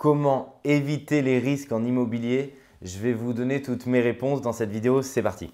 comment éviter les risques en immobilier Je vais vous donner toutes mes réponses dans cette vidéo, c'est parti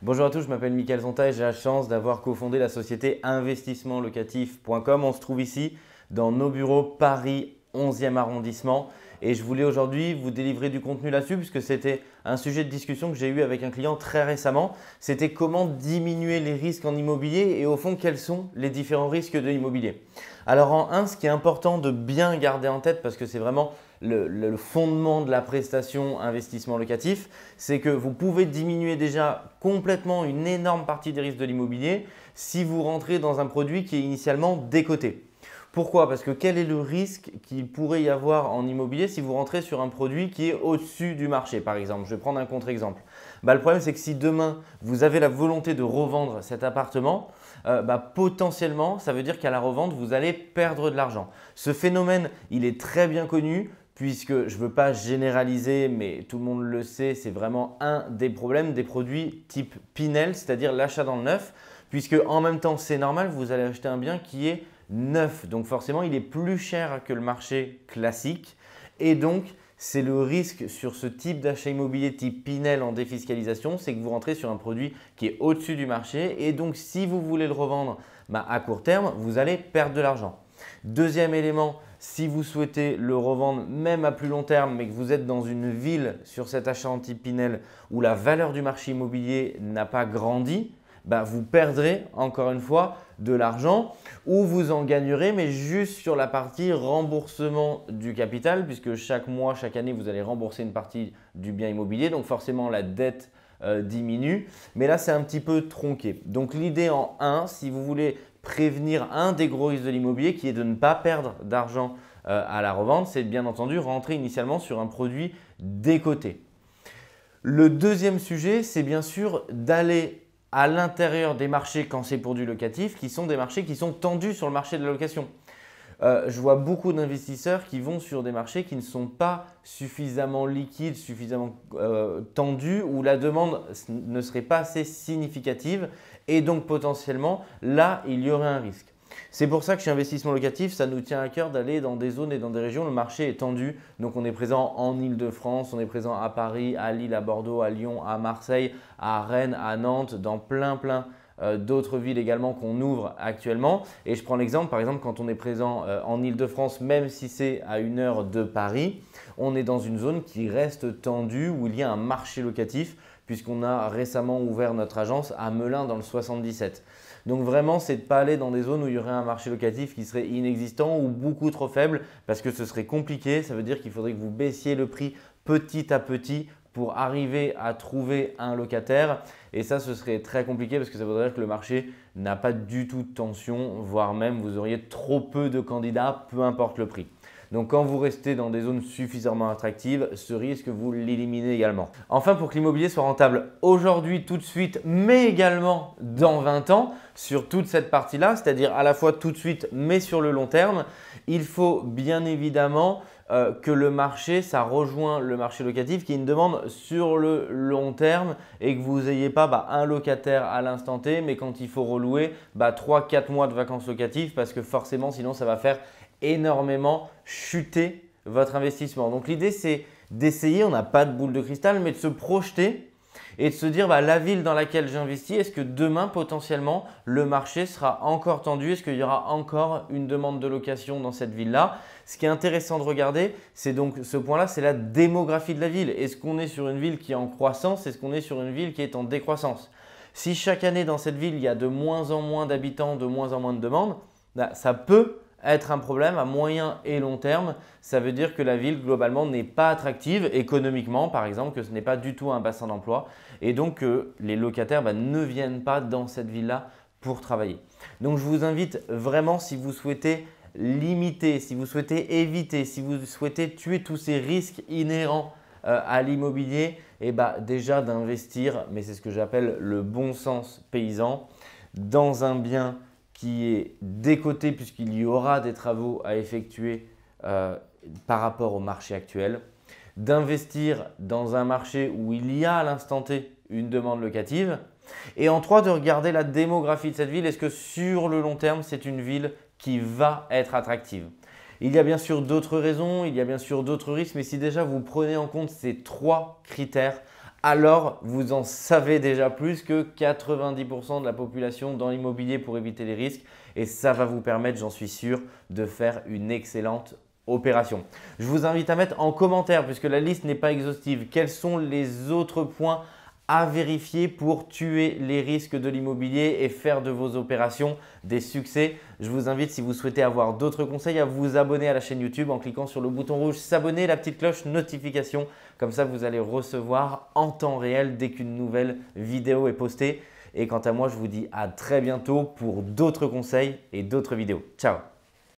Bonjour à tous, je m'appelle Michael Zonta et j'ai la chance d'avoir cofondé la société investissementlocatif.com. On se trouve ici dans nos bureaux Paris 11e arrondissement et je voulais aujourd'hui vous délivrer du contenu là-dessus puisque c'était un sujet de discussion que j'ai eu avec un client très récemment. C'était comment diminuer les risques en immobilier et au fond quels sont les différents risques de l'immobilier. Alors en un, ce qui est important de bien garder en tête parce que c'est vraiment le, le, fondement de la prestation investissement locatif, c'est que vous pouvez diminuer déjà complètement une énorme partie des risques de l'immobilier si vous rentrez dans un produit qui est initialement décoté. Pourquoi Parce que quel est le risque qu'il pourrait y avoir en immobilier si vous rentrez sur un produit qui est au-dessus du marché, par exemple Je vais prendre un contre-exemple. Bah, le problème, c'est que si demain, vous avez la volonté de revendre cet appartement, euh, bah, potentiellement, ça veut dire qu'à la revente, vous allez perdre de l'argent. Ce phénomène, il est très bien connu puisque je ne veux pas généraliser, mais tout le monde le sait, c'est vraiment un des problèmes des produits type Pinel, c'est-à-dire l'achat dans le neuf puisque en même temps, c'est normal, vous allez acheter un bien qui est neuf. Donc forcément, il est plus cher que le marché classique. Et donc, c'est le risque sur ce type d'achat immobilier type Pinel en défiscalisation, c'est que vous rentrez sur un produit qui est au-dessus du marché. Et donc, si vous voulez le revendre bah, à court terme, vous allez perdre de l'argent. Deuxième élément, si vous souhaitez le revendre même à plus long terme, mais que vous êtes dans une ville sur cet achat anti-Pinel où la valeur du marché immobilier n'a pas grandi, bah, vous perdrez encore une fois de l'argent ou vous en gagnerez, mais juste sur la partie remboursement du capital, puisque chaque mois, chaque année, vous allez rembourser une partie du bien immobilier. Donc forcément, la dette euh, diminue. Mais là, c'est un petit peu tronqué. Donc l'idée en 1, si vous voulez prévenir un des gros risques de l'immobilier, qui est de ne pas perdre d'argent euh, à la revente, c'est bien entendu rentrer initialement sur un produit décoté. Le deuxième sujet, c'est bien sûr d'aller à l'intérieur des marchés quand c'est pour du locatif, qui sont des marchés qui sont tendus sur le marché de la location. Euh, je vois beaucoup d'investisseurs qui vont sur des marchés qui ne sont pas suffisamment liquides, suffisamment euh, tendus, où la demande ne serait pas assez significative. Et donc potentiellement, là, il y aurait un risque. C'est pour ça que chez Investissement Locatif, ça nous tient à cœur d'aller dans des zones et dans des régions. où Le marché est tendu, donc on est présent en Ile-de-France, on est présent à Paris, à Lille, à Bordeaux, à Lyon, à Marseille, à Rennes, à Nantes, dans plein plein euh, d'autres villes également qu'on ouvre actuellement. Et je prends l'exemple, par exemple, quand on est présent euh, en Ile-de-France, même si c'est à une heure de Paris, on est dans une zone qui reste tendue, où il y a un marché locatif, puisqu'on a récemment ouvert notre agence à Melun dans le 77. Donc vraiment, c'est de ne pas aller dans des zones où il y aurait un marché locatif qui serait inexistant ou beaucoup trop faible, parce que ce serait compliqué, ça veut dire qu'il faudrait que vous baissiez le prix petit à petit pour arriver à trouver un locataire. Et ça, ce serait très compliqué parce que ça voudrait dire que le marché n'a pas du tout de tension, voire même vous auriez trop peu de candidats, peu importe le prix. Donc quand vous restez dans des zones suffisamment attractives, ce risque, vous l'éliminez également. Enfin, pour que l'immobilier soit rentable aujourd'hui, tout de suite, mais également dans 20 ans, sur toute cette partie-là, c'est-à-dire à la fois tout de suite, mais sur le long terme, il faut bien évidemment euh, que le marché, ça rejoint le marché locatif qui est une demande sur le long terme et que vous n'ayez pas bah, un locataire à l'instant T, mais quand il faut relouer, bah, 3-4 mois de vacances locatives parce que forcément, sinon, ça va faire énormément chuter votre investissement. Donc l'idée, c'est d'essayer, on n'a pas de boule de cristal, mais de se projeter et de se dire bah, la ville dans laquelle j'investis, est-ce que demain potentiellement le marché sera encore tendu Est-ce qu'il y aura encore une demande de location dans cette ville-là Ce qui est intéressant de regarder, c'est donc ce point-là, c'est la démographie de la ville. Est-ce qu'on est sur une ville qui est en croissance Est-ce qu'on est sur une ville qui est en décroissance Si chaque année dans cette ville, il y a de moins en moins d'habitants, de moins en moins de demandes, bah, ça peut être un problème à moyen et long terme, ça veut dire que la ville globalement n'est pas attractive économiquement par exemple, que ce n'est pas du tout un bassin d'emploi et donc que les locataires bah, ne viennent pas dans cette ville-là pour travailler. Donc je vous invite vraiment si vous souhaitez limiter, si vous souhaitez éviter, si vous souhaitez tuer tous ces risques inhérents euh, à l'immobilier, et eh bah, déjà d'investir, mais c'est ce que j'appelle le bon sens paysan, dans un bien qui est décoté puisqu'il y aura des travaux à effectuer euh, par rapport au marché actuel, d'investir dans un marché où il y a à l'instant T une demande locative, et en trois, de regarder la démographie de cette ville. Est-ce que sur le long terme, c'est une ville qui va être attractive Il y a bien sûr d'autres raisons, il y a bien sûr d'autres risques, mais si déjà vous prenez en compte ces trois critères, alors vous en savez déjà plus que 90% de la population dans l'immobilier pour éviter les risques et ça va vous permettre, j'en suis sûr, de faire une excellente opération. Je vous invite à mettre en commentaire, puisque la liste n'est pas exhaustive, quels sont les autres points à vérifier pour tuer les risques de l'immobilier et faire de vos opérations des succès. Je vous invite, si vous souhaitez avoir d'autres conseils, à vous abonner à la chaîne YouTube en cliquant sur le bouton rouge s'abonner, la petite cloche notification. Comme ça, vous allez recevoir en temps réel dès qu'une nouvelle vidéo est postée. Et quant à moi, je vous dis à très bientôt pour d'autres conseils et d'autres vidéos. Ciao